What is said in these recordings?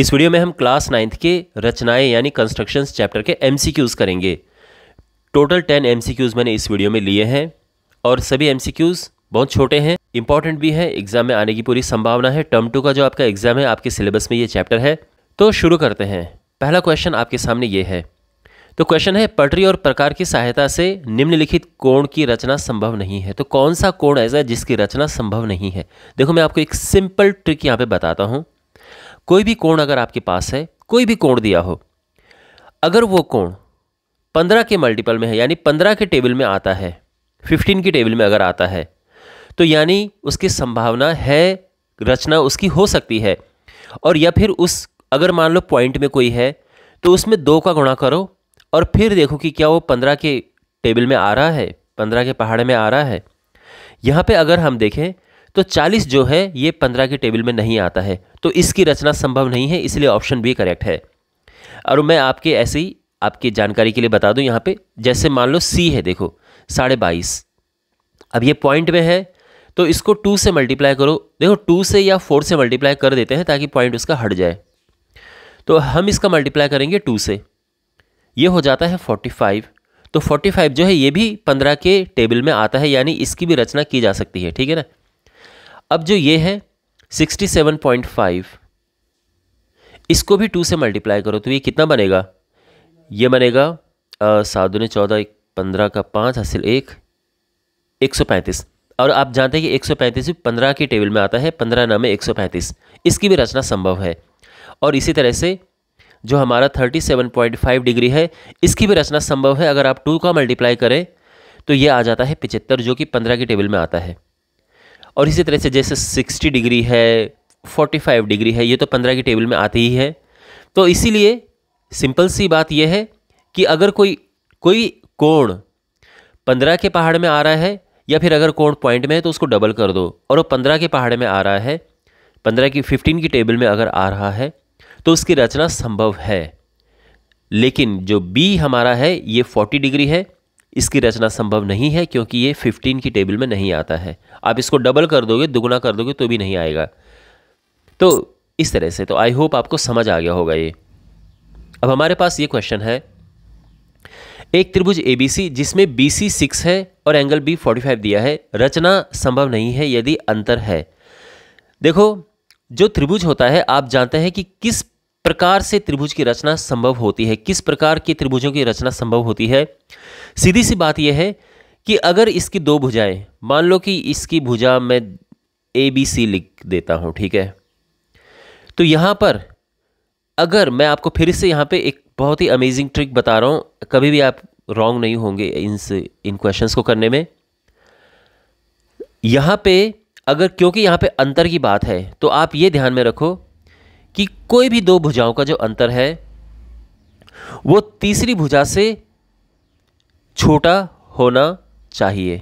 इस वीडियो में हम क्लास नाइन्थ के रचनाएं यानी कंस्ट्रक्शन चैप्टर के एम करेंगे टोटल टेन एम मैंने इस वीडियो में लिए हैं और सभी एम बहुत छोटे हैं इंपॉर्टेंट भी हैं एग्जाम में आने की पूरी संभावना है टर्म टू का जो आपका एग्जाम है आपके सिलेबस में ये चैप्टर है तो शुरू करते हैं पहला क्वेश्चन आपके सामने ये है तो क्वेश्चन है पटरी और प्रकार की सहायता से निम्नलिखित कोण की रचना संभव नहीं है तो कौन सा कोण ऐसा है जिसकी रचना संभव नहीं है देखो मैं आपको एक सिंपल ट्रिक यहाँ पे बताता हूँ कोई भी कोण अगर आपके पास है कोई भी कोण दिया हो अगर वो कोण पंद्रह के मल्टीपल में है यानी पंद्रह के टेबल में आता है फिफ्टीन की टेबल में अगर आता है तो यानी उसकी संभावना है रचना उसकी हो सकती है और या फिर उस अगर मान लो पॉइंट में कोई है तो उसमें दो का गुणा करो और फिर देखो कि क्या वो पंद्रह के टेबल में आ रहा है पंद्रह के पहाड़ में आ रहा है यहाँ पे अगर हम देखें तो 40 जो है ये 15 के टेबल में नहीं आता है तो इसकी रचना संभव नहीं है इसलिए ऑप्शन बी करेक्ट है और मैं आपके ऐसे ही आपकी जानकारी के लिए बता दूं यहाँ पे जैसे मान लो सी है देखो साढ़े बाईस अब ये पॉइंट में है तो इसको टू से मल्टीप्लाई करो देखो टू से या फोर से मल्टीप्लाई कर देते हैं ताकि पॉइंट उसका हट जाए तो हम इसका मल्टीप्लाई करेंगे टू से ये हो जाता है फोर्टी फाइव तो फोर्टी फाइव जो है ये भी पंद्रह के टेबल में आता है यानी इसकी भी रचना की जा सकती है ठीक है ना अब जो ये है 67.5 इसको भी टू से मल्टीप्लाई करो तो ये कितना बनेगा ये बनेगा सात दुनिया चौदह पंद्रह का पाँच हासिल एक एक सौ पैंतीस और आप जानते हैं कि एक सौ पैंतीस भी पंद्रह की टेबल में आता है पंद्रह नाम में एक सौ पैंतीस इसकी भी रचना संभव है और इसी तरह से जो हमारा thirty seven point five degree है इसकी भी रचना संभव है अगर आप टू का मल्टीप्लाई करें तो ये आ जाता है पिचहत्तर जो कि पंद्रह की टेबल में आता है और इसी तरह से जैसे सिक्सटी डिग्री है फोर्टी फाइव डिग्री है ये तो पंद्रह की टेबल में आती ही है तो इसीलिए सिंपल सी बात यह है कि अगर कोई कोई कोण पंद्रह के पहाड़ में आ रहा है या फिर अगर कोण पॉइंट में है तो उसको डबल कर दो और वो पंद्रह के पहाड़ में आ रहा है पंद्रह की फिफ्टीन की टेबल में अगर आ रहा है तो उसकी रचना संभव है लेकिन जो बी हमारा है ये फोर्टी डिग्री है इसकी रचना संभव नहीं है क्योंकि ये फिफ्टीन की टेबल में नहीं आता है आप इसको डबल कर दोगे दुगुना कर दोगे तो भी नहीं आएगा तो इस तरह से तो आई होप आपको समझ आ गया होगा ये अब हमारे पास ये क्वेश्चन है एक त्रिभुज एबीसी जिसमें बीसी सिक्स है और एंगल बी फोर्टी फाइव दिया है रचना संभव नहीं है यदि अंतर है देखो जो त्रिभुज होता है आप जानते हैं कि किस प्रकार से त्रिभुज की रचना संभव होती है किस प्रकार के त्रिभुजों की रचना संभव होती है सीधी सी बात यह है कि अगर इसकी दो भुजाएं मान लो कि इसकी भुजा मैं ए बी सी लिख देता हूं ठीक है तो यहां पर अगर मैं आपको फिर से यहां पे एक बहुत ही अमेजिंग ट्रिक बता रहा हूं कभी भी आप रॉन्ग नहीं होंगे इन इन क्वेश्चंस को करने में यहां पे अगर क्योंकि यहां पे अंतर की बात है तो आप ये ध्यान में रखो कि कोई भी दो भुजाओं का जो अंतर है वो तीसरी भुजा से छोटा होना चाहिए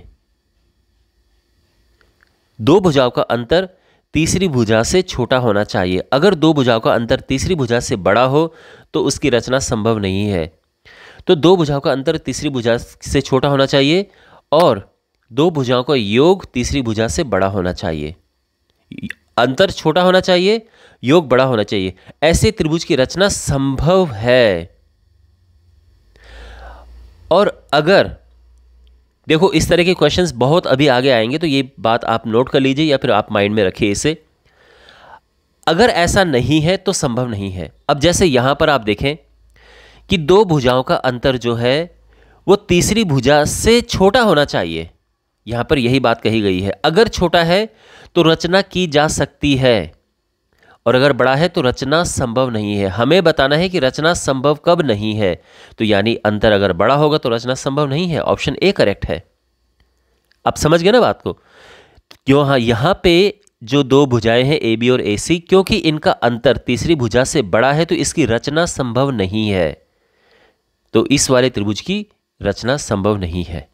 दो भुजाओं का अंतर तीसरी भुजा से छोटा होना चाहिए अगर दो भुजाओं का अंतर तीसरी भुजा से बड़ा हो तो उसकी रचना संभव नहीं है तो दो भुजाओं का अंतर तीसरी भुजा से छोटा होना चाहिए और दो भुजाओं का योग तीसरी भुजा से बड़ा होना चाहिए अंतर छोटा होना चाहिए योग बड़ा होना चाहिए ऐसे त्रिभुज की रचना संभव है और अगर देखो इस तरह के क्वेश्चंस बहुत अभी आगे आएंगे तो ये बात आप नोट कर लीजिए या फिर आप माइंड में रखिए इसे अगर ऐसा नहीं है तो संभव नहीं है अब जैसे यहां पर आप देखें कि दो भुजाओं का अंतर जो है वो तीसरी भुजा से छोटा होना चाहिए यहां पर यही बात कही गई है अगर छोटा है तो रचना की जा सकती है और अगर बड़ा है तो रचना संभव नहीं है हमें बताना है कि रचना संभव कब नहीं है तो यानी अंतर अगर बड़ा होगा तो रचना संभव नहीं है ऑप्शन ए करेक्ट है आप समझ गए ना बात को क्यों हाँ यहाँ पे जो दो भुजाएं हैं ए बी और ए सी क्योंकि इनका अंतर तीसरी भुजा से बड़ा है तो इसकी रचना संभव नहीं है तो इस वाले त्रिभुज की रचना संभव नहीं है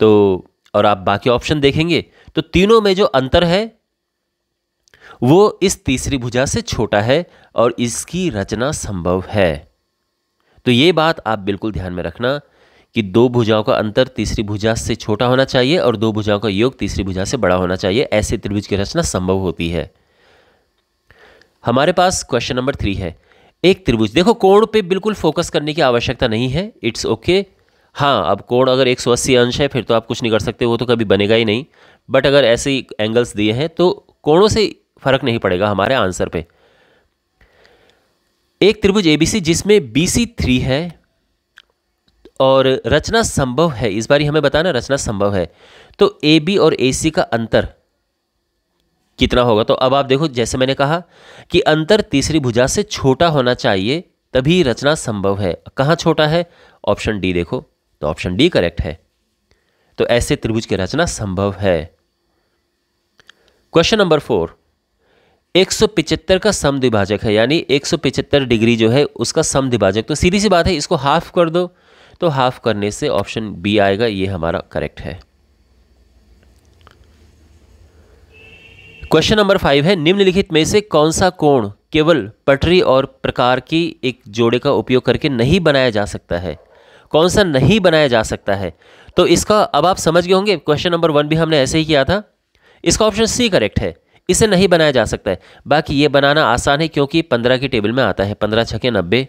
तो और आप बाकी ऑप्शन देखेंगे तो तीनों में जो अंतर है वो इस तीसरी भुजा से छोटा है और इसकी रचना संभव है तो ये बात आप बिल्कुल ध्यान में रखना कि दो भुजाओं का अंतर तीसरी भुजा से छोटा होना चाहिए और दो भुजाओं का योग तीसरी भुजा से बड़ा होना चाहिए ऐसे त्रिभुज की रचना संभव होती है हमारे पास क्वेश्चन नंबर थ्री है एक त्रिभुज देखो कोण पे बिल्कुल फोकस करने की आवश्यकता नहीं है इट्स ओके okay. हाँ अब कोण अगर 180 अंश है फिर तो आप कुछ नहीं कर सकते वो तो कभी बनेगा ही नहीं बट अगर ऐसे ही एंगल्स दिए हैं तो कोणों से फर्क नहीं पड़ेगा हमारे आंसर पे एक त्रिभुज एबीसी जिसमें बी सी थ्री है और रचना संभव है इस बार हमें बताना रचना संभव है तो ए बी और ए सी का अंतर कितना होगा तो अब आप देखो जैसे मैंने कहा कि अंतर तीसरी भुजा से छोटा होना चाहिए तभी रचना संभव है कहाँ छोटा है ऑप्शन डी देखो तो ऑप्शन डी करेक्ट है तो ऐसे त्रिभुज की रचना संभव है क्वेश्चन नंबर फोर एक सौ पिचहत्तर का सम विभाजक है यानी एक सौ पिचहत्तर डिग्री जो है उसका सम विभाजक तो सीधी सी बात है इसको हाफ कर दो तो हाफ करने से ऑप्शन बी आएगा ये हमारा करेक्ट है क्वेश्चन नंबर फाइव है निम्नलिखित में से कौन सा कोण केवल पटरी और प्रकार की एक जोड़े का उपयोग करके नहीं बनाया जा सकता है कौन सा नहीं बनाया जा सकता है तो इसका अब आप समझ गए होंगे क्वेश्चन नंबर वन भी हमने ऐसे ही किया था इसका ऑप्शन सी करेक्ट है इसे नहीं बनाया जा सकता है बाकी ये बनाना आसान है क्योंकि पंद्रह की टेबल में आता है पंद्रह छके नब्बे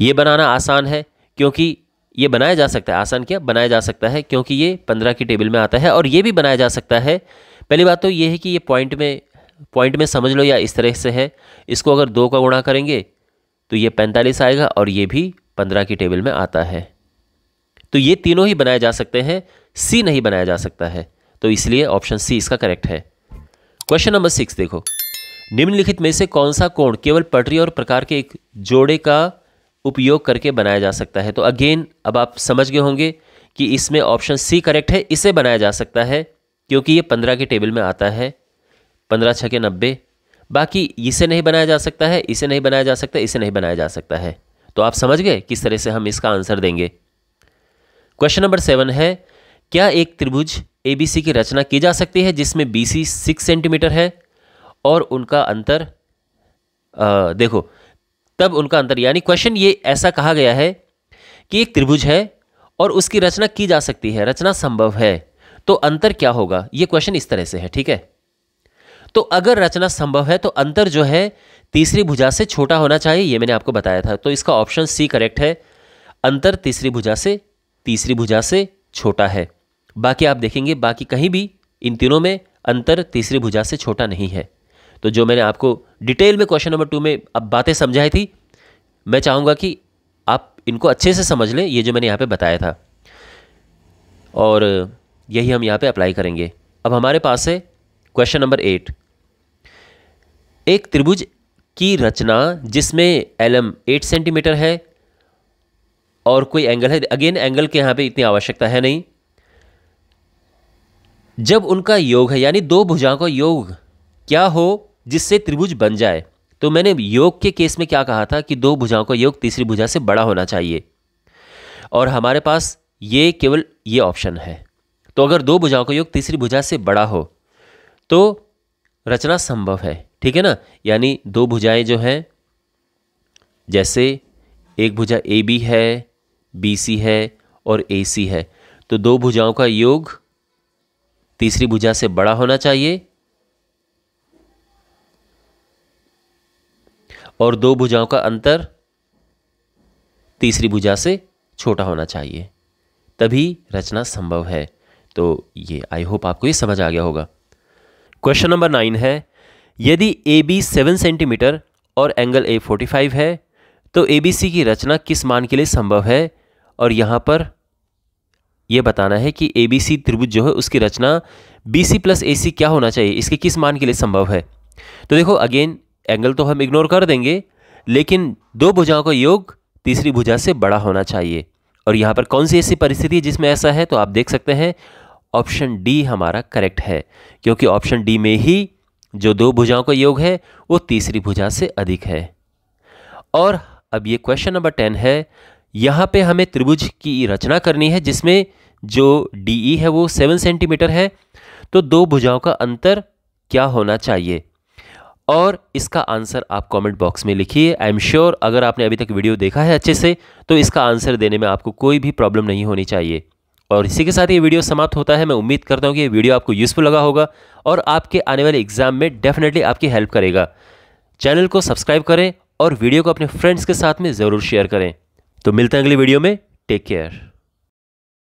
ये बनाना आसान है क्योंकि ये बनाया जा सकता है आसान क्या बनाया जा सकता है क्योंकि ये पंद्रह की टेबल में आता है और ये भी बनाया जा सकता है पहली बात तो ये है कि ये पॉइंट में पॉइंट में समझ लो या इस तरह से है इसको अगर दो का गुणा करेंगे तो ये पैंतालीस आएगा और ये भी पंद्रह की टेबल में आता है तो ये तीनों ही बनाए जा सकते हैं सी नहीं बनाया जा सकता है तो इसलिए ऑप्शन सी इसका करेक्ट है क्वेश्चन नंबर सिक्स देखो निम्नलिखित में से कौन सा कोण केवल पटरी और प्रकार के एक जोड़े का उपयोग करके बनाया जा सकता है तो अगेन अब आप समझ गए होंगे कि इसमें ऑप्शन सी करेक्ट है इसे बनाया जा सकता है क्योंकि ये पंद्रह के टेबल में आता है पंद्रह छः के नब्बे बाकी इसे नहीं बनाया जा सकता है इसे नहीं बनाया जा सकता इसे नहीं बनाया जा सकता है तो आप समझ गए किस तरह से हम इसका आंसर देंगे क्वेश्चन नंबर सेवन है क्या एक त्रिभुज एबीसी की रचना की जा सकती है जिसमें बीसी सिक्स सेंटीमीटर है और उनका अंतर आ, देखो तब उनका अंतर यानी क्वेश्चन ये ऐसा कहा गया है कि एक त्रिभुज है और उसकी रचना की जा सकती है रचना संभव है तो अंतर क्या होगा ये क्वेश्चन इस तरह से है ठीक है तो अगर रचना संभव है तो अंतर जो है तीसरी भुजा से छोटा होना चाहिए ये मैंने आपको बताया था तो इसका ऑप्शन सी करेक्ट है अंतर तीसरी भुजा से तीसरी भुजा से छोटा है बाकी आप देखेंगे बाकी कहीं भी इन तीनों में अंतर तीसरी भुजा से छोटा नहीं है तो जो मैंने आपको डिटेल में क्वेश्चन नंबर टू में अब बातें समझाई थी मैं चाहूँगा कि आप इनको अच्छे से समझ लें ये जो मैंने यहाँ पे बताया था और यही हम यहाँ पे अप्लाई करेंगे अब हमारे पास है क्वेश्चन नंबर एट एक त्रिभुज की रचना जिसमें एलम एट सेंटीमीटर है और कोई एंगल है अगेन एंगल के यहाँ पे इतनी आवश्यकता है नहीं जब उनका योग है यानी दो भुजाओं का योग क्या हो जिससे त्रिभुज बन जाए तो मैंने योग के केस में क्या कहा था कि दो भुजाओं का योग तीसरी भुजा से बड़ा होना चाहिए और हमारे पास ये केवल ये ऑप्शन है तो अगर दो भुजाओं का योग तीसरी भुजा से बड़ा हो तो रचना संभव है ठीक है ना यानी दो भुजाएं जो हैं जैसे एक भुजा ए बी है बी सी है और ए सी है तो दो भुजाओं का योग तीसरी भुजा से बड़ा होना चाहिए और दो भुजाओं का अंतर तीसरी भुजा से छोटा होना चाहिए तभी रचना संभव है तो ये आई होप आपको ये समझ आ गया होगा क्वेश्चन नंबर नाइन है यदि ए बी सेवन सेंटीमीटर और एंगल ए फोर्टी फाइव है तो ए बी सी की रचना किस मान के लिए संभव है और यहाँ पर यह बताना है कि ए बी सी त्रिभुज जो है उसकी रचना बी सी प्लस ए सी क्या होना चाहिए इसके किस मान के लिए संभव है तो देखो अगेन एंगल तो हम इग्नोर कर देंगे लेकिन दो भुजाओं का योग तीसरी भुजा से बड़ा होना चाहिए और यहाँ पर कौन सी ऐसी परिस्थिति है जिसमें ऐसा है तो आप देख सकते हैं ऑप्शन डी हमारा करेक्ट है क्योंकि ऑप्शन डी में ही जो दो भुजाओं का योग है वो तीसरी भुजा से अधिक है और अब ये क्वेश्चन नंबर टेन है यहाँ पे हमें त्रिभुज की रचना करनी है जिसमें जो डी ई e है वो सेवन सेंटीमीटर है तो दो भुजाओं का अंतर क्या होना चाहिए और इसका आंसर आप कमेंट बॉक्स में लिखिए आई एम श्योर अगर आपने अभी तक वीडियो देखा है अच्छे से तो इसका आंसर देने में आपको कोई भी प्रॉब्लम नहीं होनी चाहिए और इसी के साथ ये वीडियो समाप्त होता है मैं उम्मीद करता हूँ कि ये वीडियो आपको यूज़फुल लगा होगा और आपके आने वाले एग्जाम में डेफिनेटली आपकी हेल्प करेगा चैनल को सब्सक्राइब करें और वीडियो को अपने फ्रेंड्स के साथ में ज़रूर शेयर करें तो मिलते हैं अगले वीडियो में टेक केयर